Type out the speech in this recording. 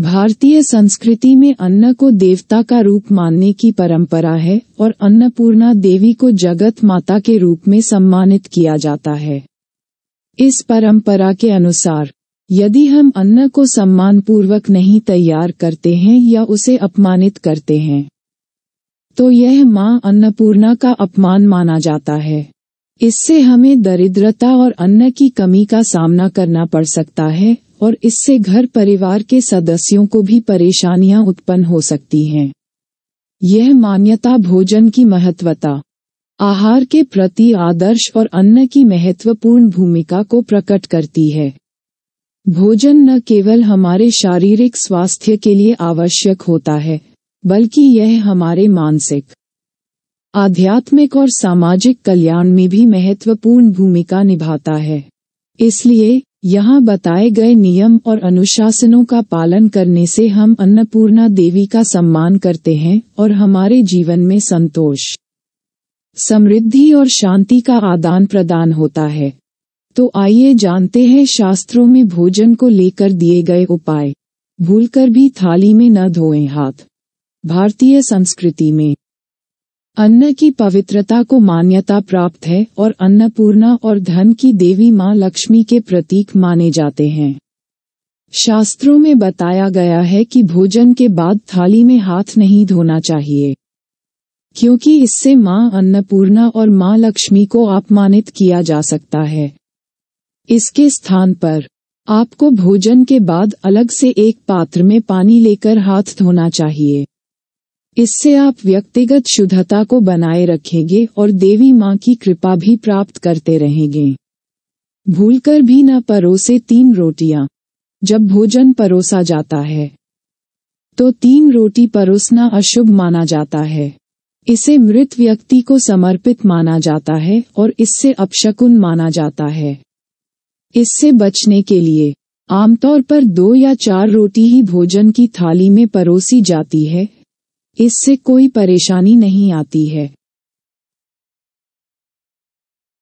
भारतीय संस्कृति में अन्न को देवता का रूप मानने की परंपरा है और अन्नपूर्णा देवी को जगत माता के रूप में सम्मानित किया जाता है इस परंपरा के अनुसार यदि हम अन्न को सम्मानपूर्वक नहीं तैयार करते हैं या उसे अपमानित करते हैं तो यह मां अन्नपूर्णा का अपमान माना जाता है इससे हमें दरिद्रता और अन्न की कमी का सामना करना पड़ सकता है और इससे घर परिवार के सदस्यों को भी परेशानियां उत्पन्न हो सकती हैं यह मान्यता भोजन की महत्वता आहार के प्रति आदर्श और अन्न की महत्वपूर्ण भूमिका को प्रकट करती है भोजन न केवल हमारे शारीरिक स्वास्थ्य के लिए आवश्यक होता है बल्कि यह हमारे मानसिक आध्यात्मिक और सामाजिक कल्याण में भी महत्वपूर्ण भूमिका निभाता है इसलिए यहाँ बताए गए नियम और अनुशासनों का पालन करने से हम अन्नपूर्णा देवी का सम्मान करते हैं और हमारे जीवन में संतोष समृद्धि और शांति का आदान प्रदान होता है तो आइए जानते हैं शास्त्रों में भोजन को लेकर दिए गए उपाय भूलकर भी थाली में न धोएं हाथ भारतीय संस्कृति में अन्न की पवित्रता को मान्यता प्राप्त है और अन्नपूर्णा और धन की देवी मां लक्ष्मी के प्रतीक माने जाते हैं शास्त्रों में बताया गया है कि भोजन के बाद थाली में हाथ नहीं धोना चाहिए क्योंकि इससे मां अन्नपूर्णा और मां लक्ष्मी को अपमानित किया जा सकता है इसके स्थान पर आपको भोजन के बाद अलग से एक पात्र में पानी लेकर हाथ धोना चाहिए इससे आप व्यक्तिगत शुद्धता को बनाए रखेंगे और देवी माँ की कृपा भी प्राप्त करते रहेंगे भूलकर भी न परोसे तीन रोटियां जब भोजन परोसा जाता है तो तीन रोटी परोसना अशुभ माना जाता है इसे मृत व्यक्ति को समर्पित माना जाता है और इससे अपशकुन माना जाता है इससे बचने के लिए आमतौर पर दो या चार रोटी ही भोजन की थाली में परोसी जाती है इससे कोई परेशानी नहीं आती है